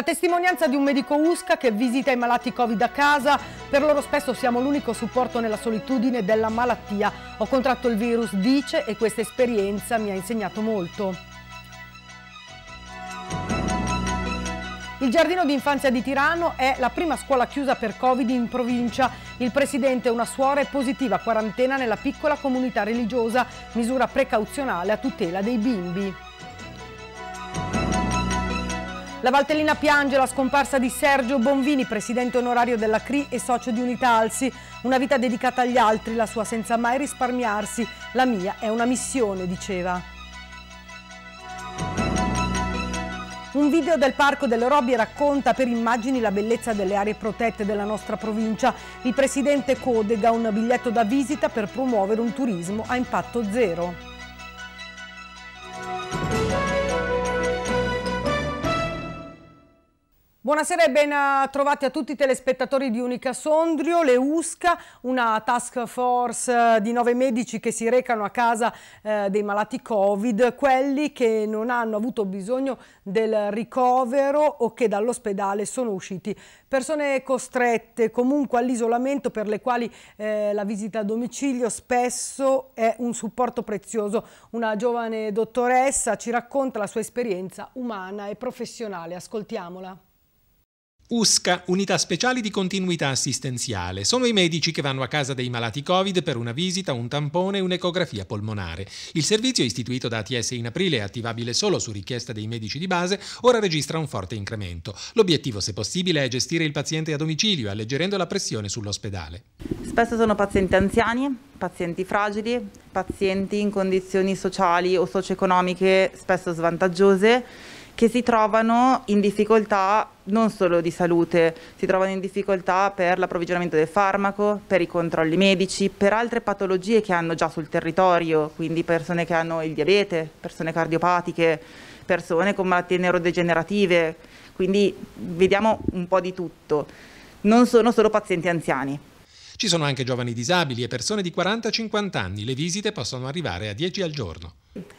La testimonianza di un medico USCA che visita i malati Covid a casa, per loro spesso siamo l'unico supporto nella solitudine della malattia. Ho contratto il virus, dice, e questa esperienza mi ha insegnato molto. Il giardino d'infanzia di Tirano è la prima scuola chiusa per Covid in provincia. Il presidente e una suora è positiva quarantena nella piccola comunità religiosa, misura precauzionale a tutela dei bimbi. La Valtellina piange la scomparsa di Sergio Bonvini, presidente onorario della CRI e socio di Unità Alsi. Una vita dedicata agli altri, la sua senza mai risparmiarsi. La mia è una missione, diceva. Un video del Parco delle Robbie racconta per immagini la bellezza delle aree protette della nostra provincia. Il presidente Codega un biglietto da visita per promuovere un turismo a impatto zero. Buonasera e ben eh, trovati a tutti i telespettatori di Unica Sondrio, le USCA, una task force eh, di nove medici che si recano a casa eh, dei malati Covid, quelli che non hanno avuto bisogno del ricovero o che dall'ospedale sono usciti. Persone costrette comunque all'isolamento per le quali eh, la visita a domicilio spesso è un supporto prezioso. Una giovane dottoressa ci racconta la sua esperienza umana e professionale, ascoltiamola. USCA, Unità Speciali di Continuità Assistenziale. Sono i medici che vanno a casa dei malati Covid per una visita, un tampone e un'ecografia polmonare. Il servizio, istituito da ATS in aprile e attivabile solo su richiesta dei medici di base, ora registra un forte incremento. L'obiettivo, se possibile, è gestire il paziente a domicilio, alleggerendo la pressione sull'ospedale. Spesso sono pazienti anziani, pazienti fragili, pazienti in condizioni sociali o socio-economiche spesso svantaggiose che si trovano in difficoltà non solo di salute, si trovano in difficoltà per l'approvvigionamento del farmaco, per i controlli medici, per altre patologie che hanno già sul territorio, quindi persone che hanno il diabete, persone cardiopatiche, persone con malattie neurodegenerative, quindi vediamo un po' di tutto. Non sono solo pazienti anziani. Ci sono anche giovani disabili e persone di 40-50 anni. Le visite possono arrivare a 10 al giorno.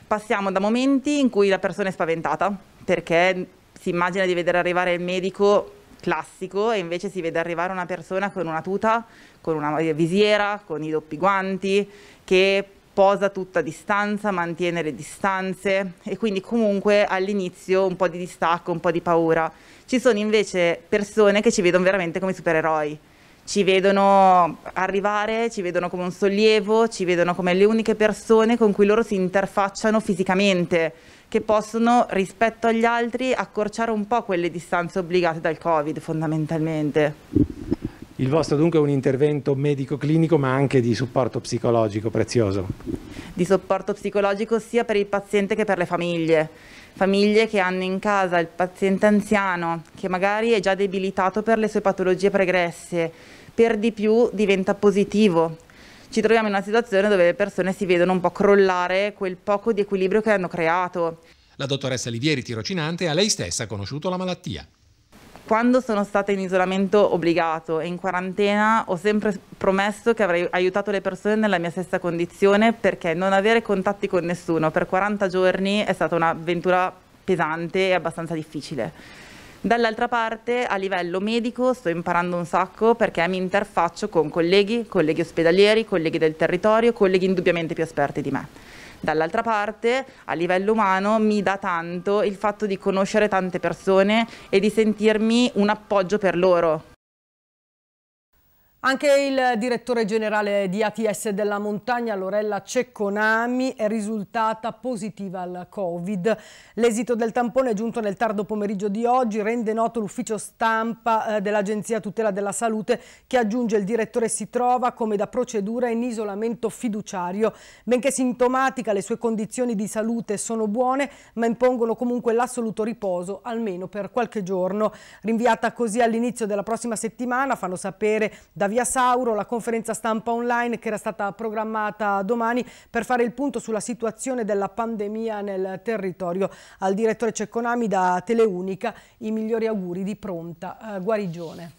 Passiamo da momenti in cui la persona è spaventata, perché si immagina di vedere arrivare il medico classico e invece si vede arrivare una persona con una tuta, con una eh, visiera, con i doppi guanti, che posa tutta a distanza, mantiene le distanze e quindi comunque all'inizio un po' di distacco, un po' di paura. Ci sono invece persone che ci vedono veramente come supereroi ci vedono arrivare, ci vedono come un sollievo, ci vedono come le uniche persone con cui loro si interfacciano fisicamente, che possono rispetto agli altri accorciare un po' quelle distanze obbligate dal Covid fondamentalmente. Il vostro dunque è un intervento medico-clinico ma anche di supporto psicologico prezioso. Di supporto psicologico sia per il paziente che per le famiglie. Famiglie che hanno in casa il paziente anziano che magari è già debilitato per le sue patologie pregresse per di più diventa positivo. Ci troviamo in una situazione dove le persone si vedono un po' crollare quel poco di equilibrio che hanno creato. La dottoressa Livieri, tirocinante, ha lei stessa conosciuto la malattia. Quando sono stata in isolamento obbligato e in quarantena ho sempre promesso che avrei aiutato le persone nella mia stessa condizione perché non avere contatti con nessuno per 40 giorni è stata un'avventura pesante e abbastanza difficile Dall'altra parte a livello medico sto imparando un sacco perché mi interfaccio con colleghi, colleghi ospedalieri, colleghi del territorio, colleghi indubbiamente più esperti di me. Dall'altra parte, a livello umano, mi dà tanto il fatto di conoscere tante persone e di sentirmi un appoggio per loro, anche il direttore generale di ATS della montagna, Lorella Cecconami, è risultata positiva al Covid. L'esito del tampone è giunto nel tardo pomeriggio di oggi rende noto l'ufficio stampa eh, dell'Agenzia Tutela della Salute che aggiunge il direttore si trova come da procedura in isolamento fiduciario. Benché sintomatica, le sue condizioni di salute sono buone ma impongono comunque l'assoluto riposo, almeno per qualche giorno. Rinviata così all'inizio della prossima settimana, fanno sapere Davide via Sauro la conferenza stampa online che era stata programmata domani per fare il punto sulla situazione della pandemia nel territorio. Al direttore Cecconami da Teleunica i migliori auguri di pronta eh, guarigione.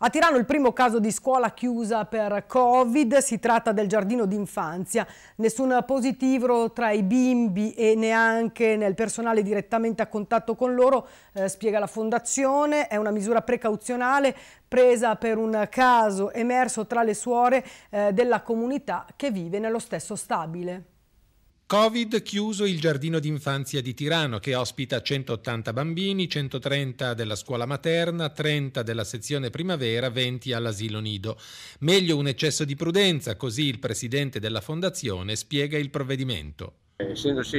A Tirano il primo caso di scuola chiusa per Covid, si tratta del giardino d'infanzia. Nessun positivo tra i bimbi e neanche nel personale direttamente a contatto con loro, eh, spiega la fondazione, è una misura precauzionale presa per un caso emerso tra le suore eh, della comunità che vive nello stesso stabile. Covid chiuso il giardino d'infanzia di Tirano che ospita 180 bambini, 130 della scuola materna, 30 della sezione primavera, 20 all'asilo nido. Meglio un eccesso di prudenza, così il presidente della fondazione spiega il provvedimento. Essendosi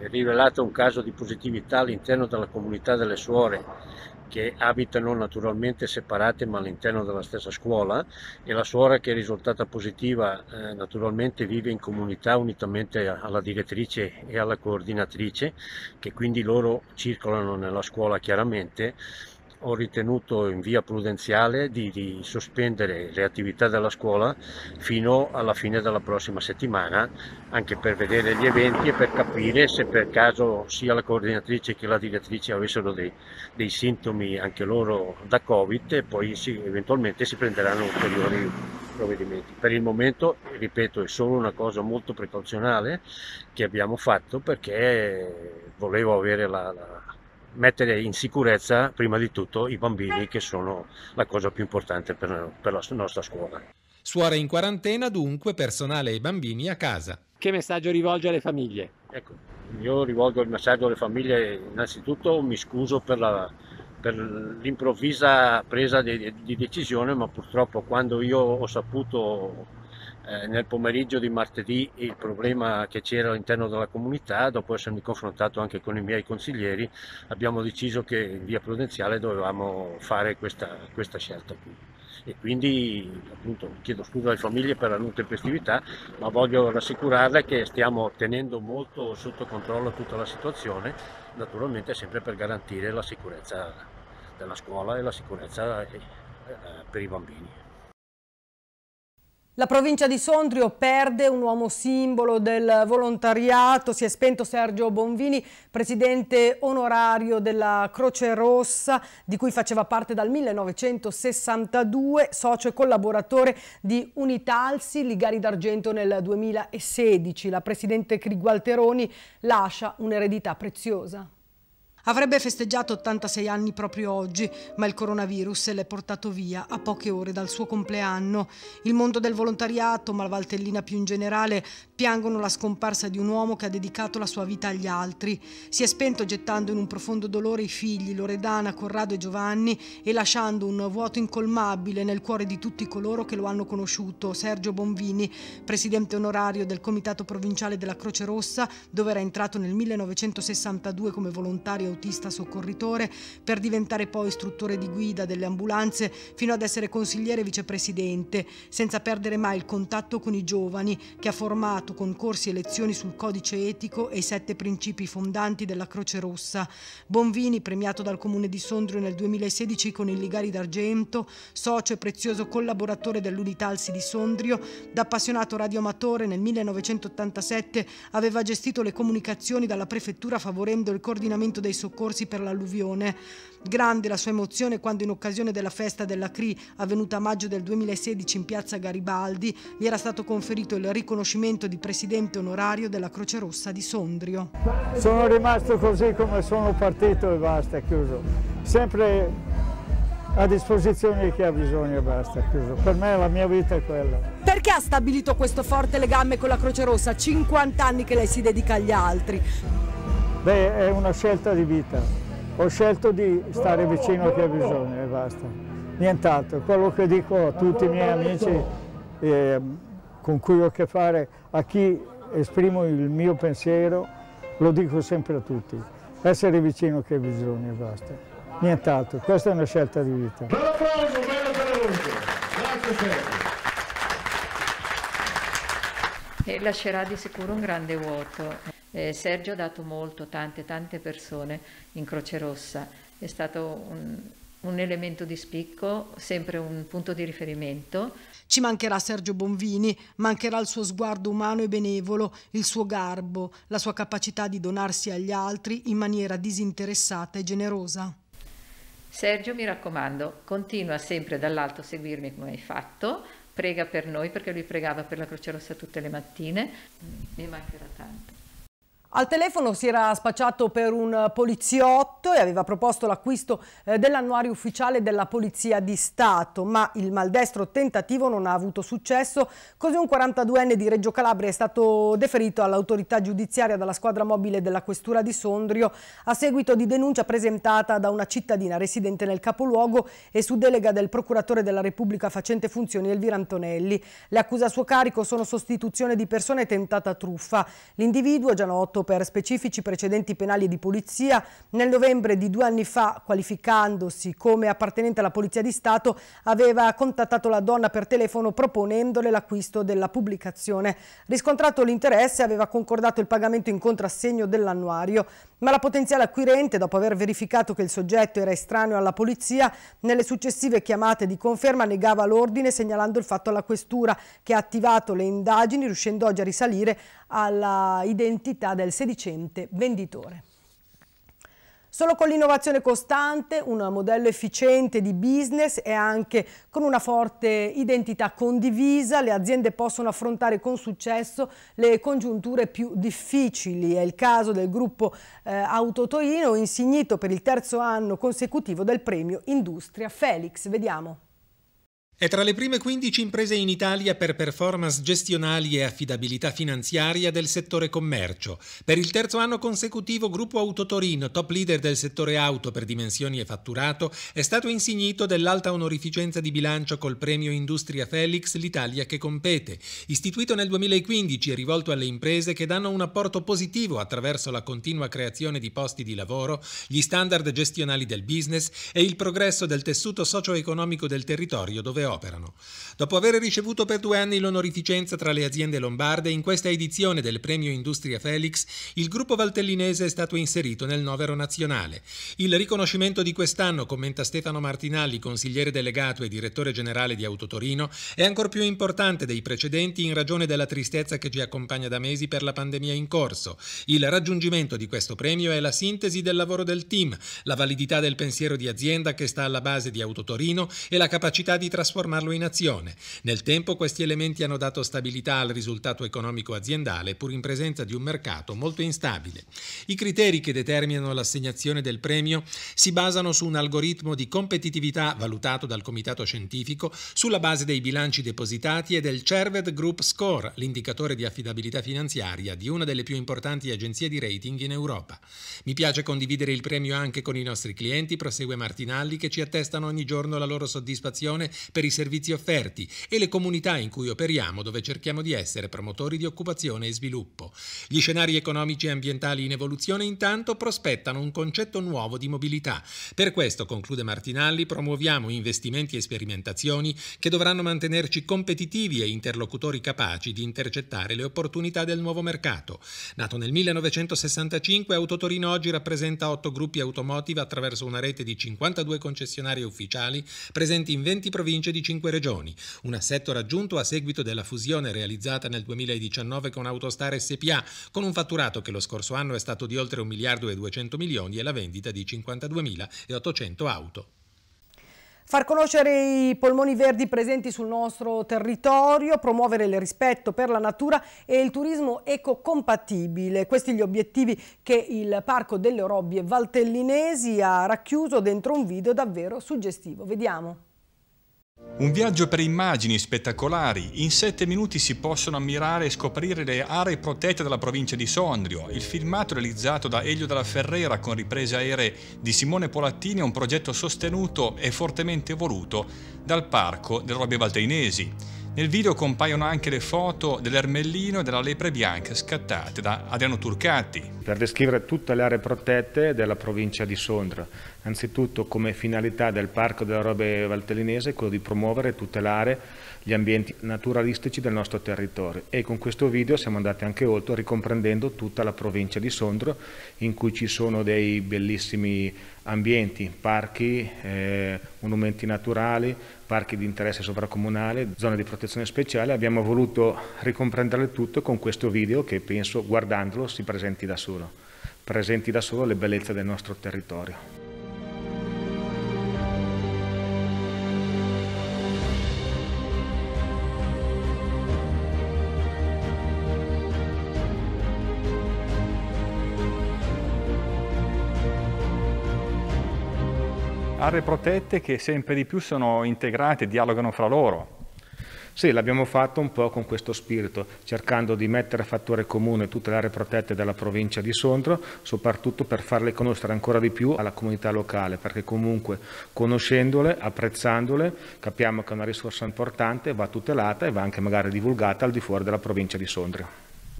eh, rivelato un caso di positività all'interno della comunità delle suore che abitano naturalmente separate ma all'interno della stessa scuola e la suora che è risultata positiva eh, naturalmente vive in comunità unitamente alla direttrice e alla coordinatrice che quindi loro circolano nella scuola chiaramente ho ritenuto in via prudenziale di, di, sospendere le attività della scuola fino alla fine della prossima settimana, anche per vedere gli eventi e per capire se per caso sia la coordinatrice che la direttrice avessero dei, dei sintomi anche loro da Covid e poi si, eventualmente si prenderanno ulteriori provvedimenti. Per il momento, ripeto, è solo una cosa molto precauzionale che abbiamo fatto perché volevo avere la, la mettere in sicurezza prima di tutto i bambini che sono la cosa più importante per, per la nostra scuola. Suore in quarantena dunque, personale e bambini a casa. Che messaggio rivolge alle famiglie? Ecco, io rivolgo il messaggio alle famiglie, innanzitutto mi scuso per la, per l'improvvisa presa di, di, decisione, ma purtroppo quando io ho saputo eh, nel pomeriggio di martedì il problema che c'era all'interno della comunità, dopo essermi confrontato anche con i miei consiglieri, abbiamo deciso che in via prudenziale dovevamo fare questa, questa scelta qui e quindi appunto, chiedo scusa alle famiglie per la non tempestività, ma voglio rassicurarle che stiamo tenendo molto sotto controllo tutta la situazione, naturalmente sempre per garantire la sicurezza della scuola e la sicurezza eh, per i bambini. La provincia di Sondrio perde un uomo simbolo del volontariato, si è spento Sergio Bonvini, presidente onorario della Croce Rossa, di cui faceva parte dal 1962, socio e collaboratore di Unitalsi, Ligari d'Argento nel 2016. La presidente Crigualteroni lascia un'eredità preziosa. Avrebbe festeggiato 86 anni proprio oggi, ma il coronavirus l'è portato via a poche ore dal suo compleanno. Il mondo del volontariato, ma la Valtellina più in generale, piangono la scomparsa di un uomo che ha dedicato la sua vita agli altri. Si è spento gettando in un profondo dolore i figli, Loredana, Corrado e Giovanni, e lasciando un vuoto incolmabile nel cuore di tutti coloro che lo hanno conosciuto. Sergio Bonvini, presidente onorario del Comitato Provinciale della Croce Rossa, dove era entrato nel 1962 come volontario autista soccorritore per diventare poi istruttore di guida delle ambulanze fino ad essere consigliere vicepresidente, senza perdere mai il contatto con i giovani che ha formato con corsi e lezioni sul codice etico e i sette principi fondanti della Croce Rossa. Bonvini, premiato dal Comune di Sondrio nel 2016 con il Ligari d'Argento, socio e prezioso collaboratore dell'Unità di Sondrio, da appassionato radioamatore nel 1987 aveva gestito le comunicazioni dalla prefettura favorendo il coordinamento dei soccorsi soccorsi per l'alluvione. Grande la sua emozione quando in occasione della festa della CRI avvenuta a maggio del 2016 in piazza Garibaldi gli era stato conferito il riconoscimento di presidente onorario della Croce Rossa di Sondrio. Sono rimasto così come sono partito e basta, chiuso. Sempre a disposizione di chi ha bisogno e basta, chiuso. Per me la mia vita è quella. Perché ha stabilito questo forte legame con la Croce Rossa? 50 anni che lei si dedica agli altri. Beh, è una scelta di vita. Ho scelto di stare vicino a chi ha bisogno e basta. Nient'altro. Quello che dico a tutti i miei amici eh, con cui ho a che fare, a chi esprimo il mio pensiero, lo dico sempre a tutti. Essere vicino a chi ha bisogno e basta. Nient'altro. Questa è una scelta di vita. Bravo, applauso, bello per Grazie sempre e lascerà di sicuro un grande vuoto. Eh, Sergio ha dato molto, tante, tante persone in Croce Rossa, è stato un, un elemento di spicco, sempre un punto di riferimento. Ci mancherà Sergio Bonvini, mancherà il suo sguardo umano e benevolo, il suo garbo, la sua capacità di donarsi agli altri in maniera disinteressata e generosa. Sergio, mi raccomando, continua sempre dall'alto a seguirmi come hai fatto prega per noi perché lui pregava per la Croce Rossa tutte le mattine, mi mancherà tanto. Al telefono si era spacciato per un poliziotto e aveva proposto l'acquisto eh, dell'annuario ufficiale della Polizia di Stato, ma il maldestro tentativo non ha avuto successo, così un 42enne di Reggio Calabria è stato deferito all'autorità giudiziaria dalla squadra mobile della Questura di Sondrio a seguito di denuncia presentata da una cittadina residente nel capoluogo e su delega del procuratore della Repubblica facente funzioni Elvira Antonelli. Le accuse a suo carico sono sostituzione di persone e tentata truffa. L'individuo, già noto per specifici precedenti penali di polizia nel novembre di due anni fa, qualificandosi come appartenente alla Polizia di Stato, aveva contattato la donna per telefono proponendole l'acquisto della pubblicazione. Riscontrato l'interesse, aveva concordato il pagamento in contrassegno dell'annuario, ma la potenziale acquirente, dopo aver verificato che il soggetto era estraneo alla polizia, nelle successive chiamate di conferma negava l'ordine segnalando il fatto alla questura che ha attivato le indagini riuscendo oggi a risalire alla identità del sedicente venditore. Solo con l'innovazione costante, un modello efficiente di business e anche con una forte identità condivisa, le aziende possono affrontare con successo le congiunture più difficili. È il caso del gruppo eh, Autotorino, insignito per il terzo anno consecutivo del premio Industria Felix. Vediamo. È tra le prime 15 imprese in Italia per performance gestionali e affidabilità finanziaria del settore commercio. Per il terzo anno consecutivo Gruppo Autotorino, top leader del settore auto per dimensioni e fatturato, è stato insignito dell'alta onorificenza di bilancio col premio Industria Felix L'Italia che compete, istituito nel 2015 e rivolto alle imprese che danno un apporto positivo attraverso la continua creazione di posti di lavoro, gli standard gestionali del business e il progresso del tessuto socio-economico del territorio dove operano. Dopo aver ricevuto per due anni l'onorificenza tra le aziende lombarde, in questa edizione del premio Industria Felix il gruppo valtellinese è stato inserito nel novero nazionale. Il riconoscimento di quest'anno, commenta Stefano Martinalli, consigliere delegato e direttore generale di Autotorino, è ancor più importante dei precedenti in ragione della tristezza che ci accompagna da mesi per la pandemia in corso. Il raggiungimento di questo premio è la sintesi del lavoro del team, la validità del pensiero di azienda che sta alla base di Autotorino e la capacità di trasformare trasformarlo in azione. Nel tempo questi elementi hanno dato stabilità al risultato economico aziendale pur in presenza di un mercato molto instabile. I criteri che determinano l'assegnazione del premio si basano su un algoritmo di competitività valutato dal Comitato Scientifico sulla base dei bilanci depositati e del Cerved Group Score, l'indicatore di affidabilità finanziaria di una delle più importanti agenzie di rating in Europa. Mi piace condividere il premio anche con i nostri clienti, prosegue Martinalli, che ci attestano ogni giorno la loro soddisfazione per i servizi offerti e le comunità in cui operiamo dove cerchiamo di essere promotori di occupazione e sviluppo. Gli scenari economici e ambientali in evoluzione intanto prospettano un concetto nuovo di mobilità. Per questo, conclude Martinalli, promuoviamo investimenti e sperimentazioni che dovranno mantenerci competitivi e interlocutori capaci di intercettare le opportunità del nuovo mercato. Nato nel 1965, Autotorino oggi rappresenta 8 gruppi automotive attraverso una rete di 52 concessionari ufficiali presenti in 20 province di di cinque regioni, un assetto raggiunto a seguito della fusione realizzata nel 2019 con Autostar SPA, con un fatturato che lo scorso anno è stato di oltre 1 miliardo e 200 milioni e la vendita di 52.800 auto. Far conoscere i polmoni verdi presenti sul nostro territorio, promuovere il rispetto per la natura e il turismo ecocompatibile. Questi gli obiettivi che il Parco delle Robbie Valtellinesi ha racchiuso dentro un video davvero suggestivo. Vediamo. Un viaggio per immagini spettacolari. In sette minuti si possono ammirare e scoprire le aree protette della provincia di Sondrio. Il filmato realizzato da Elio della Ferrera con riprese aeree di Simone Polattini è un progetto sostenuto e fortemente voluto dal Parco del Robbie Valteinesi. Nel video compaiono anche le foto dell'ermellino e della lepre bianca scattate da Adriano Turcatti. Per descrivere tutte le aree protette della provincia di Sondrio, Anzitutto come finalità del Parco della Robe Valtellinese quello di promuovere e tutelare gli ambienti naturalistici del nostro territorio e con questo video siamo andati anche oltre ricomprendendo tutta la provincia di Sondro in cui ci sono dei bellissimi ambienti, parchi, eh, monumenti naturali, parchi di interesse sovracomunale, zone di protezione speciale, abbiamo voluto ricomprenderle tutto con questo video che penso guardandolo si presenti da solo, presenti da solo le bellezze del nostro territorio. aree protette che sempre di più sono integrate, dialogano fra loro. Sì, l'abbiamo fatto un po' con questo spirito, cercando di mettere a fattore comune tutte le aree protette della provincia di Sondrio, soprattutto per farle conoscere ancora di più alla comunità locale, perché comunque conoscendole, apprezzandole, capiamo che è una risorsa importante, va tutelata e va anche magari divulgata al di fuori della provincia di Sondrio.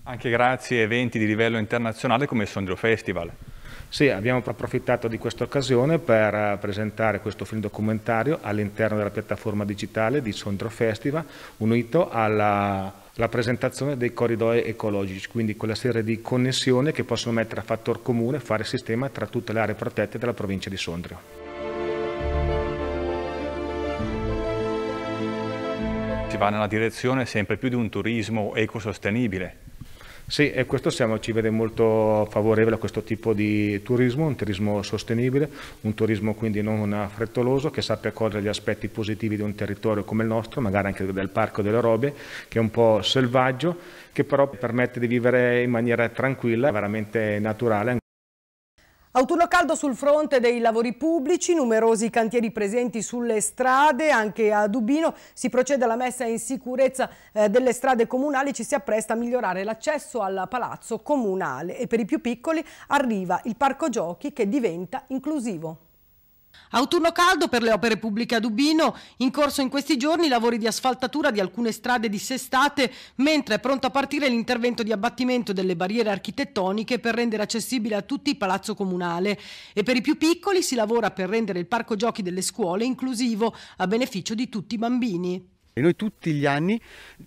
Anche grazie a eventi di livello internazionale come il Sondrio Festival. Sì, abbiamo approfittato di questa occasione per eh, presentare questo film documentario all'interno della piattaforma digitale di Sondro Festival, unito alla la presentazione dei corridoi ecologici, quindi quella serie di connessioni che possono mettere a fattor comune, fare sistema tra tutte le aree protette della provincia di Sondrio. Si va nella direzione sempre più di un turismo ecosostenibile, sì, e questo siamo, ci vede molto favorevole a questo tipo di turismo, un turismo sostenibile, un turismo quindi non frettoloso, che sappia cogliere gli aspetti positivi di un territorio come il nostro, magari anche del Parco delle Robe, che è un po' selvaggio, che però permette di vivere in maniera tranquilla, veramente naturale. Autunno caldo sul fronte dei lavori pubblici, numerosi cantieri presenti sulle strade, anche a Dubino si procede alla messa in sicurezza eh, delle strade comunali, ci si appresta a migliorare l'accesso al palazzo comunale e per i più piccoli arriva il parco giochi che diventa inclusivo. Autunno caldo per le opere pubbliche a Dubino, in corso in questi giorni lavori di asfaltatura di alcune strade dissestate, mentre è pronto a partire l'intervento di abbattimento delle barriere architettoniche per rendere accessibile a tutti il palazzo comunale e per i più piccoli si lavora per rendere il parco giochi delle scuole inclusivo a beneficio di tutti i bambini. E noi tutti gli anni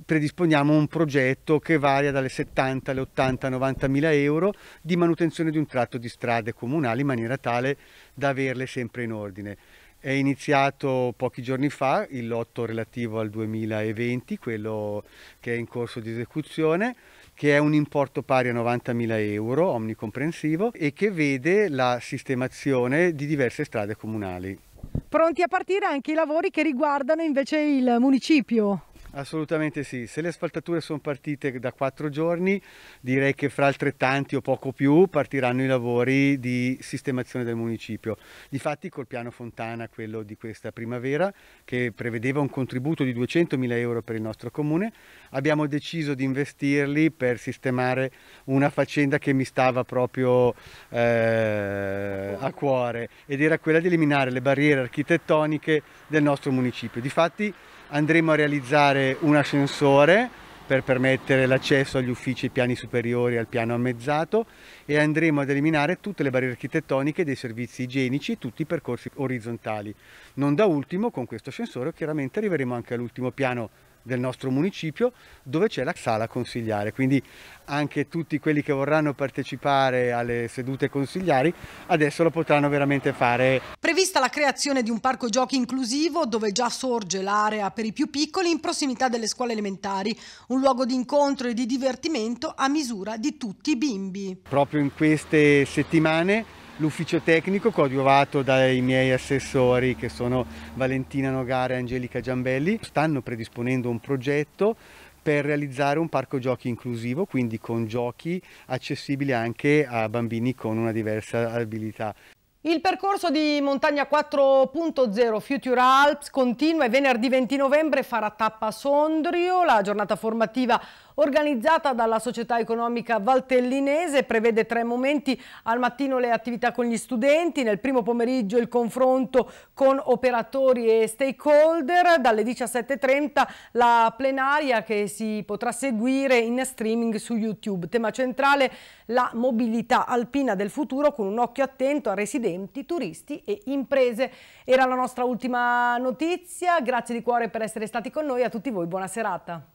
predisponiamo un progetto che varia dalle 70 alle 80, 90 mila euro di manutenzione di un tratto di strade comunali in maniera tale da averle sempre in ordine. È iniziato pochi giorni fa il lotto relativo al 2020, quello che è in corso di esecuzione, che è un importo pari a 90.000 euro, omnicomprensivo, e che vede la sistemazione di diverse strade comunali pronti a partire anche i lavori che riguardano invece il municipio. Assolutamente sì, se le asfaltature sono partite da quattro giorni direi che fra altrettanti o poco più partiranno i lavori di sistemazione del municipio. Difatti col piano Fontana, quello di questa primavera, che prevedeva un contributo di 200.000 euro per il nostro comune, abbiamo deciso di investirli per sistemare una faccenda che mi stava proprio eh, a cuore ed era quella di eliminare le barriere architettoniche del nostro municipio. Difatti andremo a realizzare un ascensore per permettere l'accesso agli uffici piani superiori al piano ammezzato e andremo ad eliminare tutte le barriere architettoniche dei servizi igienici e tutti i percorsi orizzontali. Non da ultimo con questo ascensore chiaramente arriveremo anche all'ultimo piano del nostro municipio dove c'è la sala consigliare, quindi anche tutti quelli che vorranno partecipare alle sedute consigliari adesso lo potranno veramente fare. Prevista la creazione di un parco giochi inclusivo dove già sorge l'area per i più piccoli in prossimità delle scuole elementari, un luogo di incontro e di divertimento a misura di tutti i bimbi. Proprio in queste settimane l'ufficio tecnico coadiuvato dai miei assessori che sono Valentina Nogare e Angelica Giambelli. Stanno predisponendo un progetto per realizzare un parco giochi inclusivo, quindi con giochi accessibili anche a bambini con una diversa abilità. Il percorso di Montagna 4.0 Future Alps continua e venerdì 20 novembre farà tappa a Sondrio, la giornata formativa organizzata dalla società economica valtellinese, prevede tre momenti, al mattino le attività con gli studenti, nel primo pomeriggio il confronto con operatori e stakeholder, dalle 17.30 la plenaria che si potrà seguire in streaming su YouTube. Tema centrale la mobilità alpina del futuro con un occhio attento a residenti, turisti e imprese. Era la nostra ultima notizia, grazie di cuore per essere stati con noi, a tutti voi buona serata.